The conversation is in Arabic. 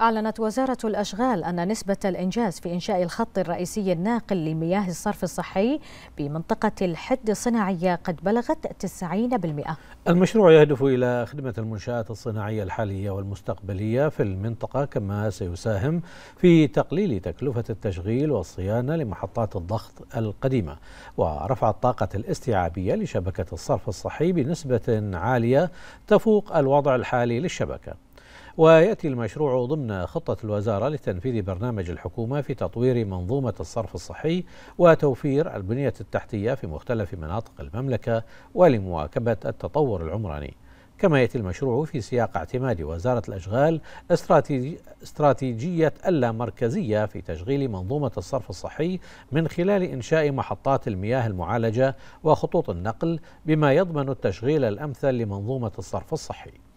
أعلنت وزارة الأشغال أن نسبة الإنجاز في إنشاء الخط الرئيسي الناقل لمياه الصرف الصحي بمنطقة الحد الصناعية قد بلغت 90%. المشروع يهدف إلى خدمة المنشآت الصناعية الحالية والمستقبلية في المنطقة كما سيساهم في تقليل تكلفة التشغيل والصيانة لمحطات الضغط القديمة ورفع الطاقة الاستيعابية لشبكة الصرف الصحي بنسبة عالية تفوق الوضع الحالي للشبكة. ويأتي المشروع ضمن خطة الوزارة لتنفيذ برنامج الحكومة في تطوير منظومة الصرف الصحي وتوفير البنية التحتية في مختلف مناطق المملكة ولمواكبة التطور العمراني كما يأتي المشروع في سياق اعتماد وزارة الأشغال استراتيجية اللامركزية في تشغيل منظومة الصرف الصحي من خلال إنشاء محطات المياه المعالجة وخطوط النقل بما يضمن التشغيل الأمثل لمنظومة الصرف الصحي